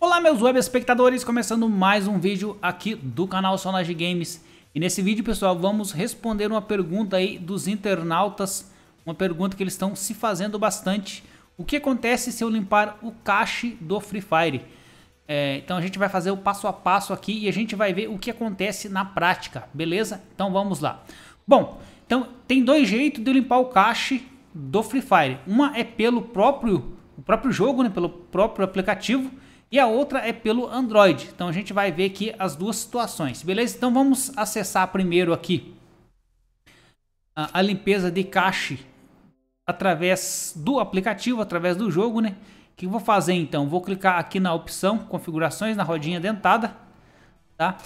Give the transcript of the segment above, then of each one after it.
Olá meus web espectadores, começando mais um vídeo aqui do canal Sonage Games. E nesse vídeo, pessoal, vamos responder uma pergunta aí dos internautas, uma pergunta que eles estão se fazendo bastante. O que acontece se eu limpar o cache do Free Fire? É, então a gente vai fazer o passo a passo aqui e a gente vai ver o que acontece na prática, beleza? Então vamos lá. Bom, então tem dois jeitos de limpar o cache do Free Fire. Uma é pelo próprio, o próprio jogo, né, pelo próprio aplicativo e a outra é pelo Android. Então a gente vai ver aqui as duas situações, beleza? Então vamos acessar primeiro aqui a, a limpeza de cache através do aplicativo, através do jogo, né? O que eu vou fazer então? Vou clicar aqui na opção configurações, na rodinha dentada, tá?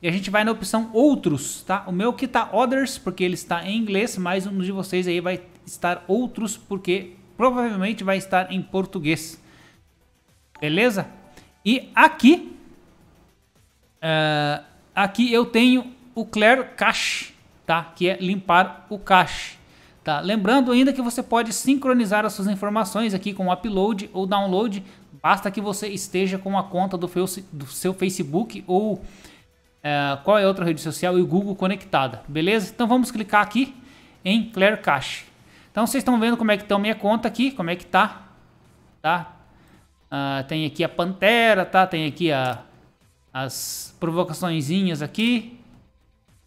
E a gente vai na opção outros, tá? O meu que tá others, porque ele está em inglês, mas um de vocês aí vai estar outros, porque provavelmente vai estar em português. Beleza? E aqui, uh, aqui eu tenho o clear cache, tá? Que é limpar o cache. Tá? Lembrando ainda que você pode sincronizar as suas informações aqui com upload ou download, basta que você esteja com a conta do, do seu Facebook ou uh, qual é outra rede social e o Google conectada, beleza? Então vamos clicar aqui em Clear Cache. Então vocês estão vendo como é que está a minha conta aqui, como é que está? tá? tá? Uh, tem aqui a Pantera, tá? Tem aqui a, as provocaçõezinhas aqui,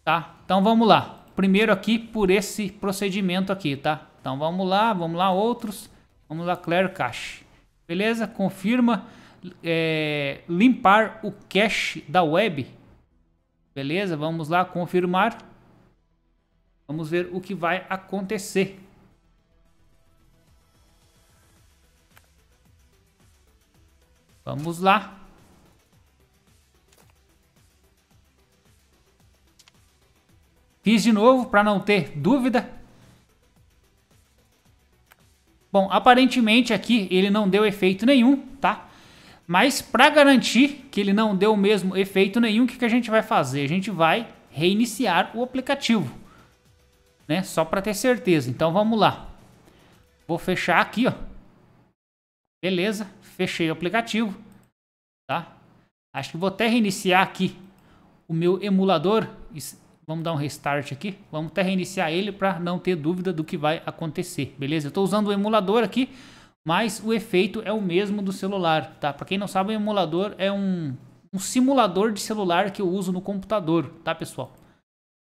tá? Então vamos lá. Primeiro aqui por esse procedimento aqui, tá? Então vamos lá, vamos lá outros. Vamos lá, Claire Cache. Beleza? Confirma é, limpar o cache da web. Beleza? Vamos lá confirmar. Vamos ver o que vai acontecer. Vamos lá. Fiz de novo para não ter dúvida. Bom, aparentemente aqui ele não deu efeito nenhum, tá? Mas para garantir que ele não deu o mesmo efeito nenhum, o que, que a gente vai fazer? A gente vai reiniciar o aplicativo, né? Só para ter certeza. Então vamos lá. Vou fechar aqui, ó. Beleza. Fechei o aplicativo, tá? Acho que vou até reiniciar aqui o meu emulador. Vamos dar um restart aqui. Vamos até reiniciar ele para não ter dúvida do que vai acontecer, beleza? Eu estou usando o emulador aqui, mas o efeito é o mesmo do celular, tá? Para quem não sabe, o emulador é um, um simulador de celular que eu uso no computador, tá, pessoal?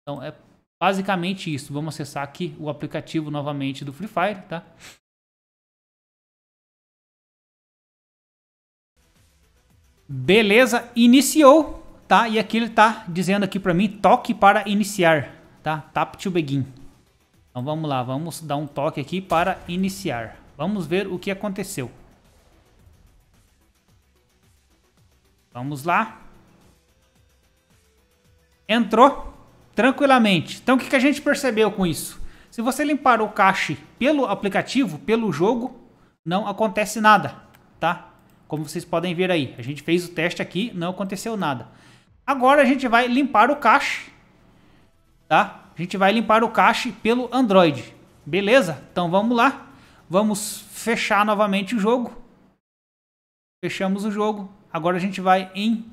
Então é basicamente isso. Vamos acessar aqui o aplicativo novamente do Free Fire, tá? Beleza, iniciou, tá? E aqui ele tá dizendo aqui para mim, toque para iniciar, tá? Tap to begin. Então vamos lá, vamos dar um toque aqui para iniciar. Vamos ver o que aconteceu. Vamos lá. Entrou tranquilamente. Então o que, que a gente percebeu com isso? Se você limpar o cache pelo aplicativo, pelo jogo, não acontece nada, tá? Como vocês podem ver aí, a gente fez o teste aqui, não aconteceu nada. Agora a gente vai limpar o cache, tá? A gente vai limpar o cache pelo Android, beleza? Então vamos lá, vamos fechar novamente o jogo. Fechamos o jogo, agora a gente vai em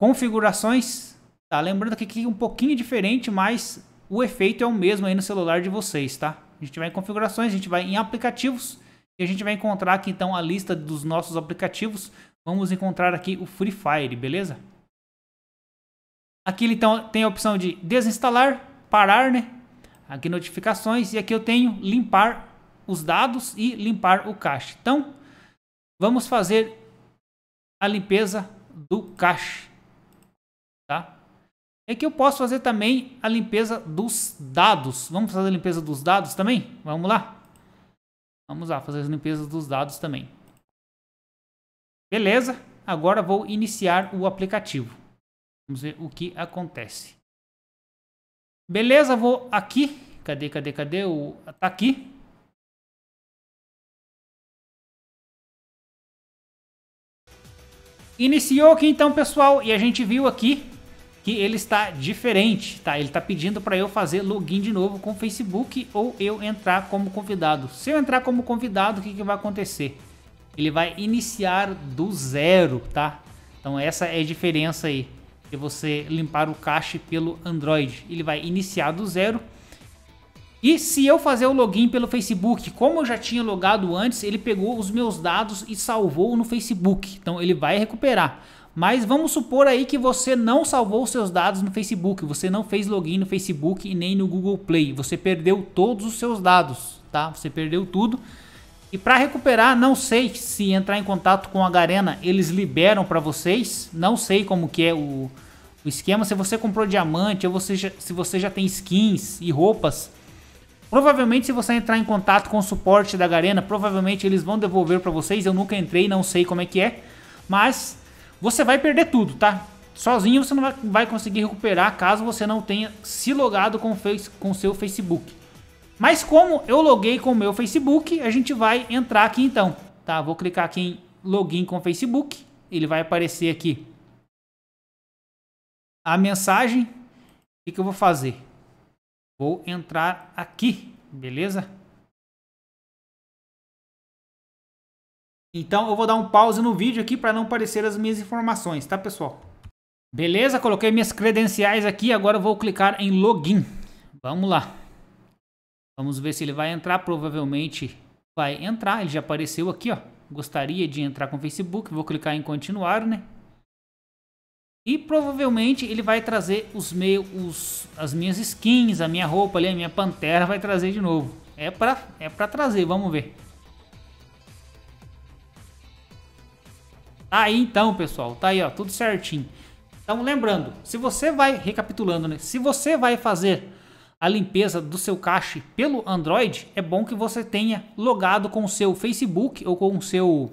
configurações, tá? Lembrando que aqui é um pouquinho diferente, mas o efeito é o mesmo aí no celular de vocês, tá? A gente vai em configurações, a gente vai em aplicativos e a gente vai encontrar aqui então a lista dos nossos aplicativos. Vamos encontrar aqui o Free Fire, beleza? Aqui ele então tem a opção de desinstalar, parar, né? Aqui notificações e aqui eu tenho limpar os dados e limpar o cache. Então, vamos fazer a limpeza do cache, tá? É que eu posso fazer também a limpeza dos dados. Vamos fazer a limpeza dos dados também? Vamos lá. Vamos lá, fazer as limpezas dos dados também. Beleza, agora vou iniciar o aplicativo. Vamos ver o que acontece. Beleza, vou aqui. Cadê, cadê, cadê? O... Tá aqui. Iniciou aqui então, pessoal, e a gente viu aqui que ele está diferente, tá? Ele está pedindo para eu fazer login de novo com o Facebook ou eu entrar como convidado. Se eu entrar como convidado, o que, que vai acontecer? Ele vai iniciar do zero, tá? Então essa é a diferença aí de você limpar o cache pelo Android. Ele vai iniciar do zero. E se eu fazer o login pelo Facebook, como eu já tinha logado antes, ele pegou os meus dados e salvou no Facebook. Então ele vai recuperar. Mas vamos supor aí que você não salvou seus dados no Facebook, você não fez login no Facebook e nem no Google Play, você perdeu todos os seus dados, tá? Você perdeu tudo. E para recuperar, não sei se entrar em contato com a Garena, eles liberam para vocês, não sei como que é o, o esquema, se você comprou diamante ou você já, se você já tem skins e roupas, Provavelmente, se você entrar em contato com o suporte da Garena, provavelmente eles vão devolver para vocês. Eu nunca entrei, não sei como é que é. Mas você vai perder tudo, tá? Sozinho você não vai conseguir recuperar caso você não tenha se logado com face, com seu Facebook. Mas como eu loguei com o meu Facebook, a gente vai entrar aqui então, tá? Vou clicar aqui em login com Facebook, ele vai aparecer aqui a mensagem. O que, que eu vou fazer? Vou entrar aqui, beleza? Então eu vou dar um pause no vídeo aqui para não aparecer as minhas informações, tá pessoal? Beleza, coloquei minhas credenciais aqui, agora eu vou clicar em login. Vamos lá. Vamos ver se ele vai entrar, provavelmente vai entrar, ele já apareceu aqui, ó. Gostaria de entrar com o Facebook, vou clicar em continuar, né? E provavelmente ele vai trazer os meus, as minhas skins, a minha roupa ali, a minha pantera vai trazer de novo. É pra, é pra trazer, vamos ver. Tá aí então, pessoal. Tá aí, ó, tudo certinho. Então, lembrando, se você vai, recapitulando, né? Se você vai fazer a limpeza do seu cache pelo Android, é bom que você tenha logado com o seu Facebook ou com o seu,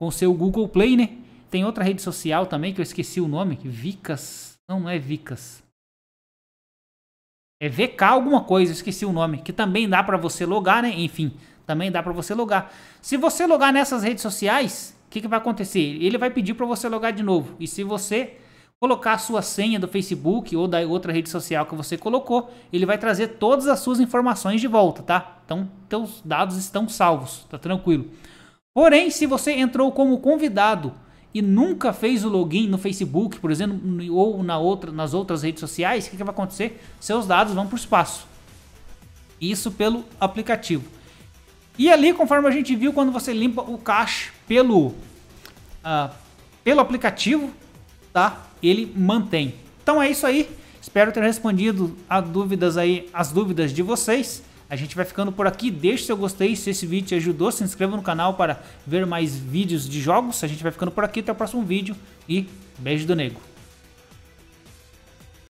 com o seu Google Play, né? Tem outra rede social também que eu esqueci o nome, Vicas. Não, não é Vicas. É VK alguma coisa, esqueci o nome, que também dá para você logar, né? Enfim, também dá para você logar. Se você logar nessas redes sociais, o que, que vai acontecer? Ele vai pedir para você logar de novo. E se você colocar a sua senha do Facebook ou da outra rede social que você colocou, ele vai trazer todas as suas informações de volta, tá? Então, teus dados estão salvos, tá tranquilo. Porém, se você entrou como convidado e nunca fez o login no Facebook, por exemplo, ou na outra, nas outras redes sociais, o que, que vai acontecer? Seus dados vão para o espaço. Isso pelo aplicativo. E ali, conforme a gente viu, quando você limpa o cache pelo, uh, pelo aplicativo, tá? Ele mantém. Então é isso aí. Espero ter respondido a dúvidas aí, as dúvidas de vocês. A gente vai ficando por aqui. Deixe seu gostei se esse vídeo te ajudou. Se inscreva no canal para ver mais vídeos de jogos. A gente vai ficando por aqui. Até o próximo vídeo e beijo do nego.